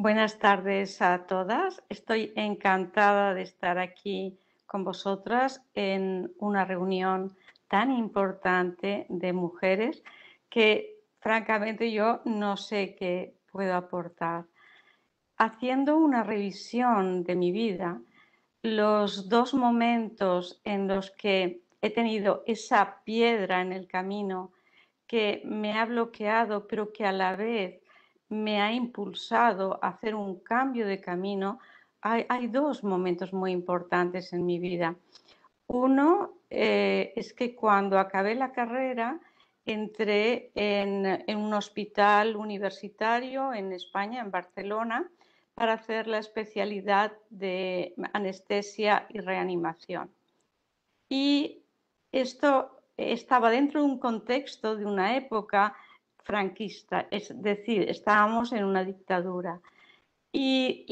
Buenas tardes a todas. Estoy encantada de estar aquí con vosotras en una reunión tan importante de mujeres que francamente yo no sé qué puedo aportar. Haciendo una revisión de mi vida, los dos momentos en los que he tenido esa piedra en el camino que me ha bloqueado, pero que a la vez me ha impulsado a hacer un cambio de camino, hay, dos momentos muy importantes en mi vida. Uno eh, es que cuando acabé la carrera entré en, un hospital universitario en España, en Barcelona, para hacer la especialidad de anestesia y reanimación. Y esto estaba dentro de un contexto, de una época franquista, es decir, estábamos en una dictadura. Y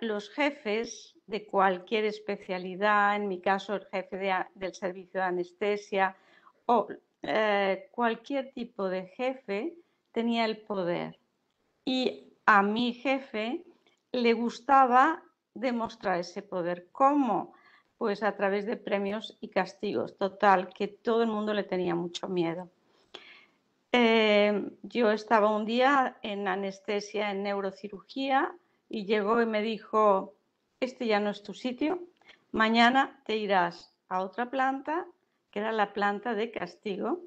los jefes de cualquier especialidad, en mi caso el jefe del servicio de anestesia o eh, cualquier tipo de jefe, tenía el poder. Y a mi jefe le gustaba demostrar ese poder. ¿Cómo? Pues a través de premios y castigos. Total, que todo el mundo le tenía mucho miedo. Eh, yo estaba un día en anestesia, en neurocirugía, y llegó y me dijo, este ya no es tu sitio, mañana te irás a otra planta, que era la planta de castigo,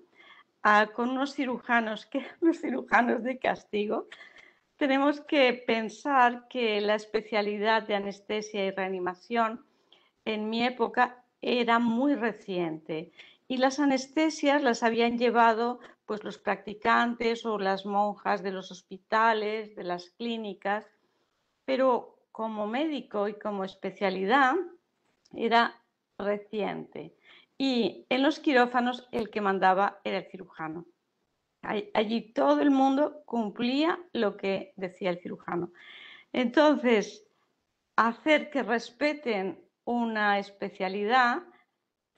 con unos cirujanos, que los cirujanos de castigo. Tenemos que pensar que la especialidad de anestesia y reanimación en mi época era muy reciente y las anestesias las habían llevado pues los practicantes o las monjas de los hospitales, de las clínicas, pero como médico y como especialidad era reciente. Y en los quirófanos el que mandaba era el cirujano. Allí todo el mundo cumplía lo que decía el cirujano. Entonces, hacer que respeten una especialidad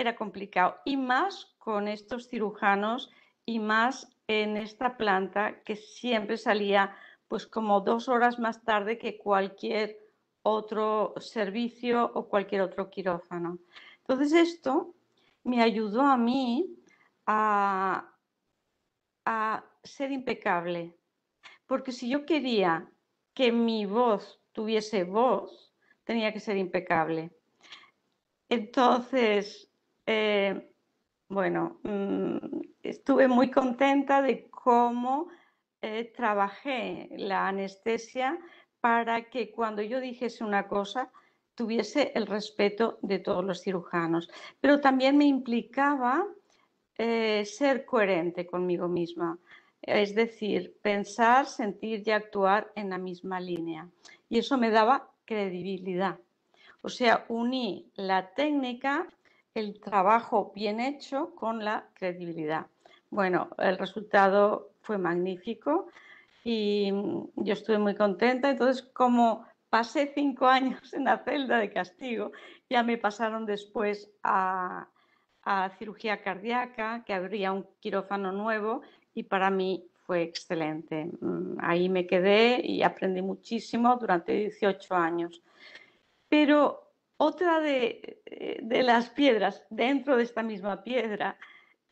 era complicado y más con estos cirujanos y más en esta planta que siempre salía pues como dos horas más tarde que cualquier otro servicio o cualquier otro quirófano. Entonces esto me ayudó a mí a, a ser impecable, porque si yo quería que mi voz tuviese voz, tenía que ser impecable. Entonces, eh, bueno, mm, estuve muy contenta de cómo eh, trabajé la anestesia para que cuando yo dijese una cosa tuviese el respeto de todos los cirujanos. Pero también me implicaba eh, ser coherente conmigo misma, es decir, pensar, sentir y actuar en la misma línea. Y eso me daba credibilidad. O sea, uní la técnica el trabajo bien hecho con la credibilidad. Bueno, el resultado fue magnífico y mm, yo estuve muy contenta. Entonces, como pasé cinco años en la celda de castigo, ya me pasaron después a, cirugía cardíaca, que habría un quirófano nuevo y para mí fue excelente. Mm, ahí me quedé y aprendí muchísimo durante 18 años. Pero otra eh, de, las piedras, dentro de esta misma piedra,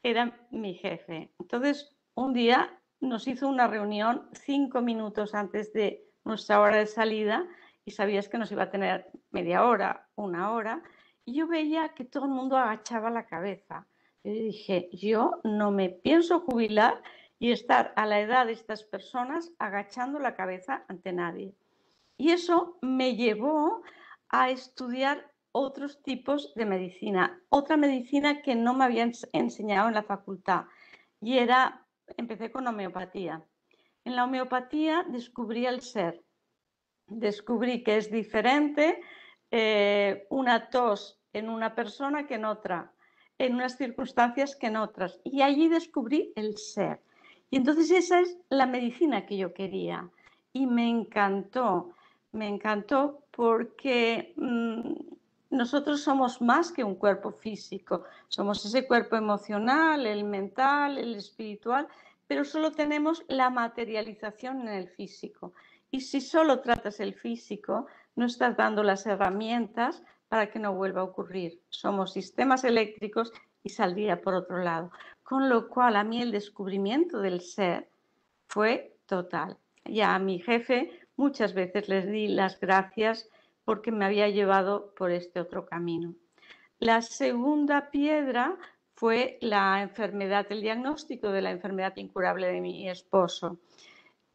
era mi jefe. Entonces, un día nos hizo una reunión cinco minutos antes de nuestra hora de salida y sabías que nos iba a tener media hora, una hora, y yo veía que todo el mundo agachaba la cabeza. Y dije, yo no me pienso jubilar y estar a la edad de estas personas agachando la cabeza ante nadie. Y eso me llevó a estudiar otros tipos de medicina, otra medicina que no me habían enseñado en la facultad y era, empecé con homeopatía. En la homeopatía descubrí el ser, descubrí que es diferente eh, una tos en una persona que en otra, en unas circunstancias que en otras. Y allí descubrí el ser. Y entonces esa es la medicina que yo quería. Y me encantó, me encantó porque mm, nosotros somos más que un cuerpo físico, somos ese cuerpo emocional, el mental, el espiritual, pero solo tenemos la materialización en el físico. Y si solo tratas el físico, no estás dando las herramientas para que no vuelva a ocurrir. Somos sistemas eléctricos y saldría por otro lado. Con lo cual, a mí el descubrimiento del ser fue total. Ya mi jefe Muchas veces les di las gracias porque me había llevado por este otro camino. La segunda piedra fue la enfermedad, el diagnóstico de la enfermedad incurable de mi esposo.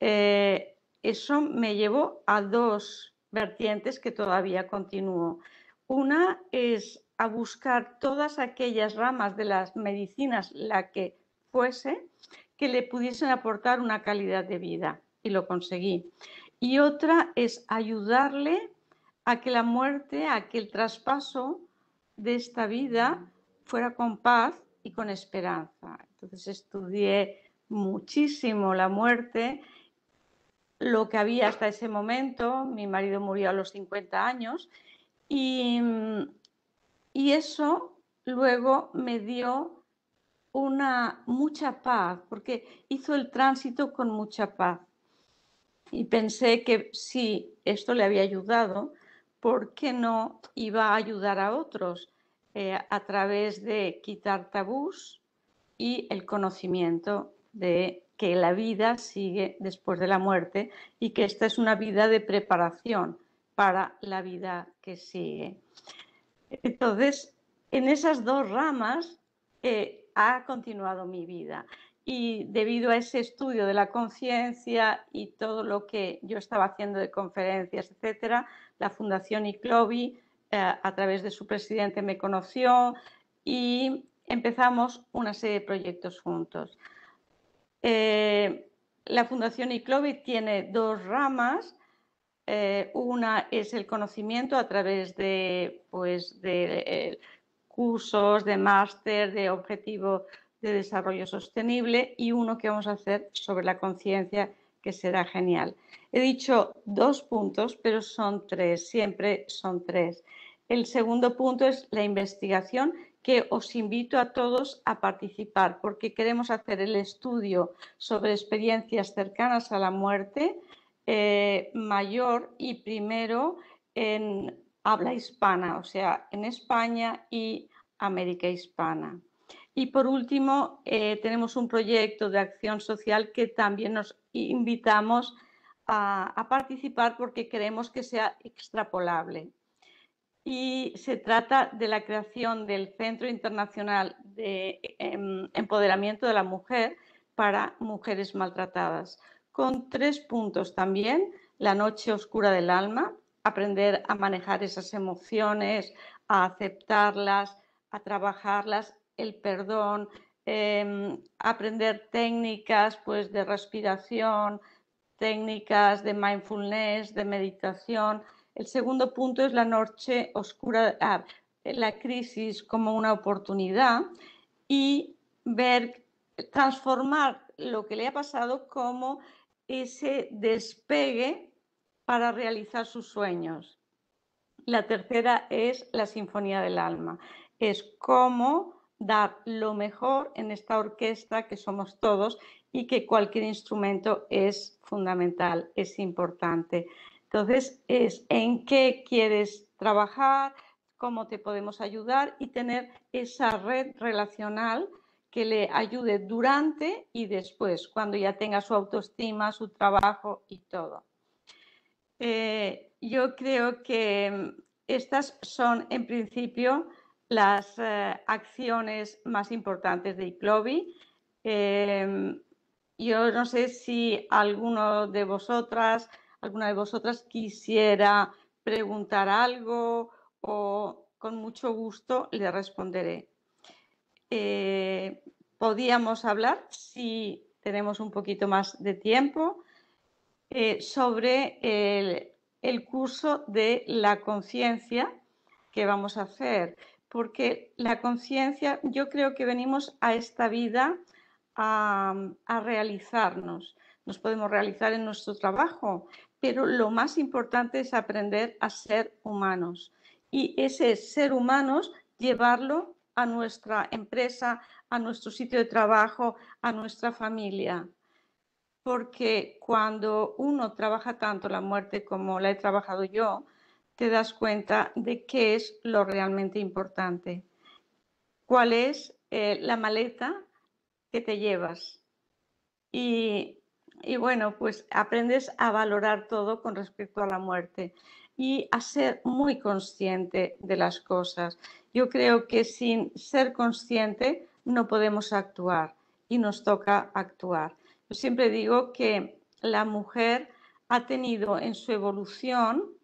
Eh, eso me llevó a dos vertientes que todavía continúo. Una es a buscar todas aquellas ramas de las medicinas, la que fuese, que le pudiesen aportar una calidad de vida. Y lo conseguí y otra es ayudarle a que la muerte, a que el traspaso de esta vida fuera con paz y con esperanza. Entonces estudié muchísimo la muerte, lo que había hasta ese momento, mi marido murió a los 50 años y, mm, y eso luego me dio una mucha paz, porque hizo el tránsito con mucha paz y pensé que si esto le había ayudado, ¿por qué no iba a ayudar a otros eh, a través de quitar tabús y el conocimiento de que la vida sigue después de la muerte y que esta es una vida de preparación para la vida que sigue? Entonces, en esas dos ramas eh, ha continuado mi vida y debido a ese estudio de la conciencia y todo lo que yo estaba haciendo de conferencias, etcétera, la Fundación ICLOBI eh, a través de su presidente me conoció y empezamos una serie de proyectos juntos. Eh, la Fundación ICLOBI tiene dos ramas. Eh, una es el conocimiento a través de, pues, de cursos, de máster, de objetivos de desarrollo sostenible y uno que vamos a hacer sobre la conciencia, que será genial. He dicho dos puntos, pero son tres, siempre son tres. El segundo punto es la investigación, que os invito a todos a participar, porque queremos hacer el estudio sobre experiencias cercanas a la muerte eh, mayor y primero en habla hispana, o sea, en España y América Hispana. Y por último, eh, tenemos un proyecto de acción social que también nos invitamos a, participar porque queremos que sea extrapolable. Y se trata de la creación del Centro Internacional de em, Empoderamiento de la Mujer para Mujeres Maltratadas, con tres puntos también, la noche oscura del alma, aprender a manejar esas emociones, a aceptarlas, a trabajarlas el perdón, em, aprender técnicas pues, de respiración, técnicas de mindfulness, de meditación. El segundo punto es la noche oscura, ah, la crisis como una oportunidad y ver, transformar lo que le ha pasado como ese despegue para realizar sus sueños. La tercera es la sinfonía del alma. Es como dar lo mejor en esta orquesta que somos todos y que cualquier instrumento es fundamental, es importante. Entonces, es en qué quieres trabajar, cómo te podemos ayudar y tener esa red relacional que le ayude durante y después, cuando ya tenga su autoestima, su trabajo y todo. Eh, yo creo que mm, estas son, en principio, las eh, acciones más importantes de ICLOBI. Em, yo no sé si alguno de vosotras, alguna de vosotras quisiera preguntar algo o con mucho gusto le responderé. Eh, podíamos hablar, si tenemos un poquito más de tiempo, eh, sobre el curso de la conciencia que vamos a hacer porque la conciencia, yo creo que venimos a esta vida mm, a, realizarnos. Nos podemos realizar en nuestro trabajo, pero lo más importante es aprender a ser humanos. Y ese ser humanos, llevarlo a nuestra empresa, a nuestro sitio de trabajo, a nuestra familia. Porque cuando uno trabaja tanto la muerte como la he trabajado yo, te das cuenta de qué es lo realmente importante, cuál es eh, la maleta que te llevas. Y, y bueno, pues aprendes a valorar todo con respecto a la muerte y a ser muy consciente de las cosas. Yo creo que sin ser consciente no podemos actuar y nos toca actuar. Yo siempre digo que la mujer ha tenido en su evolución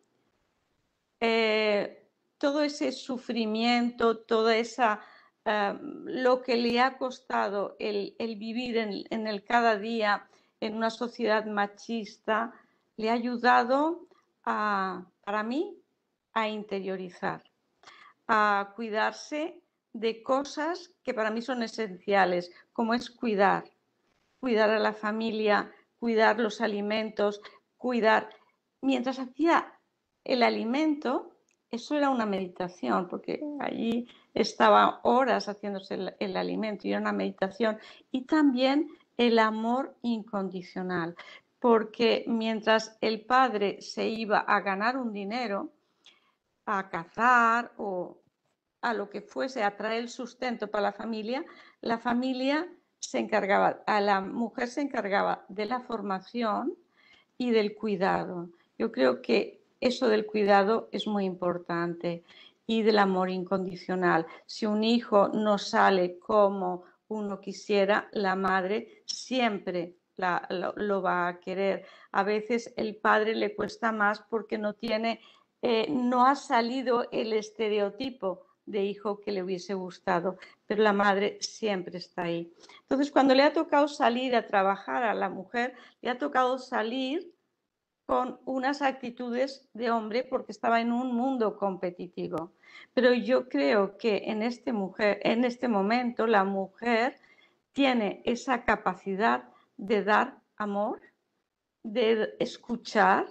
eh, todo ese sufrimiento, toda esa... Eh, lo que le ha costado el, vivir en, el cada día en una sociedad machista, le ha ayudado a, para mí a interiorizar, a cuidarse de cosas que para mí son esenciales, como es cuidar, cuidar a la familia, cuidar los alimentos, cuidar. Mientras hacía el alimento, eso era una meditación, porque allí estaba horas haciéndose el, alimento y era una meditación. Y también el amor incondicional, porque mientras el padre se iba a ganar un dinero, a cazar o a lo que fuese, a traer sustento para la familia, la familia se encargaba, a la mujer se encargaba de la formación y del cuidado. Yo creo que eso del cuidado es muy importante y del amor incondicional. Si un hijo no sale como uno quisiera, la madre siempre lo, va a querer. A veces el padre le cuesta más porque no tiene, eh, no ha salido el estereotipo de hijo que le hubiese gustado, pero la madre siempre está ahí. Entonces, cuando le ha tocado salir a trabajar a la mujer, le ha tocado salir con unas actitudes de hombre porque estaba en un mundo competitivo. Pero yo creo que en este, mujer, en este momento la mujer tiene esa capacidad de dar amor, de escuchar,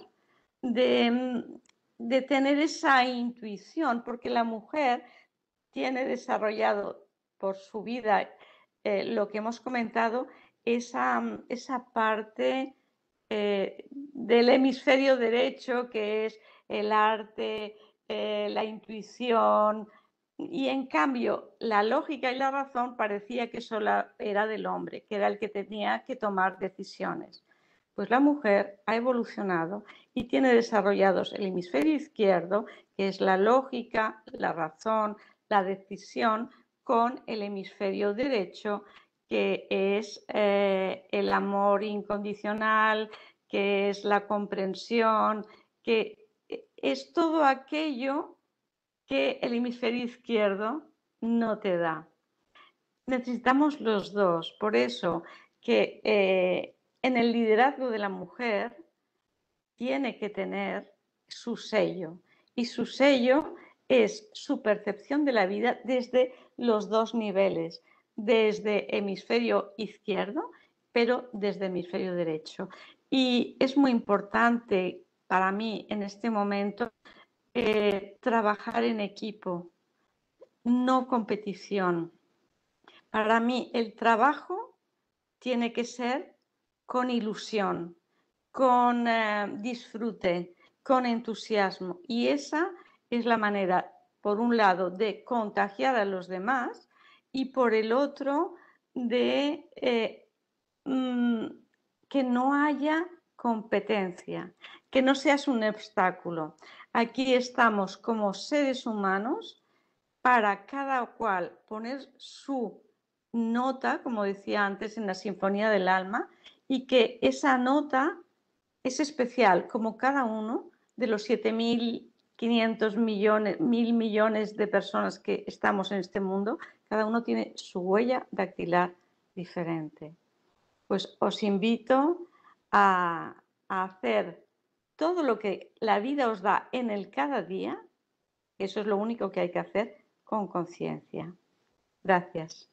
de, mm, tener esa intuición, porque la mujer tiene desarrollado por su vida eh, lo que hemos comentado, esa, mm, esa parte del hemisferio derecho, que es el arte, eh, la intuición, y en cambio la lógica y la razón parecía que solo era del hombre, que era el que tenía que tomar decisiones. Pues la mujer ha evolucionado y tiene desarrollados el hemisferio izquierdo, que es la lógica, la razón, la decisión, con el hemisferio derecho, que es eh, el amor incondicional, que es la comprensión, que e, es todo aquello que el hemisferio izquierdo no te da. Necesitamos los dos, por eso que eh, en el liderazgo de la mujer tiene que tener su sello y su sello es su percepción de la vida desde los dos niveles, desde hemisferio izquierdo, pero desde hemisferio derecho. Y es muy importante para mí en este momento eh, trabajar en equipo, no competición. Para mí el trabajo tiene que ser con ilusión, con eh, disfrute, con entusiasmo. Y esa es la manera, por un lado, de contagiar a los demás y por el otro, de eh, mm, que no haya competencia, que no seas un obstáculo. Aquí estamos como seres humanos para cada cual poner su nota, como decía antes en la Sinfonía del Alma, y que esa nota es especial, como cada uno de los 7.500 millones, mil millones de personas que estamos en este mundo, cada uno tiene su huella dactilar diferente pues os invito a, hacer todo lo que la vida os da en el cada día, eso es lo único que hay que hacer con conciencia. Gracias.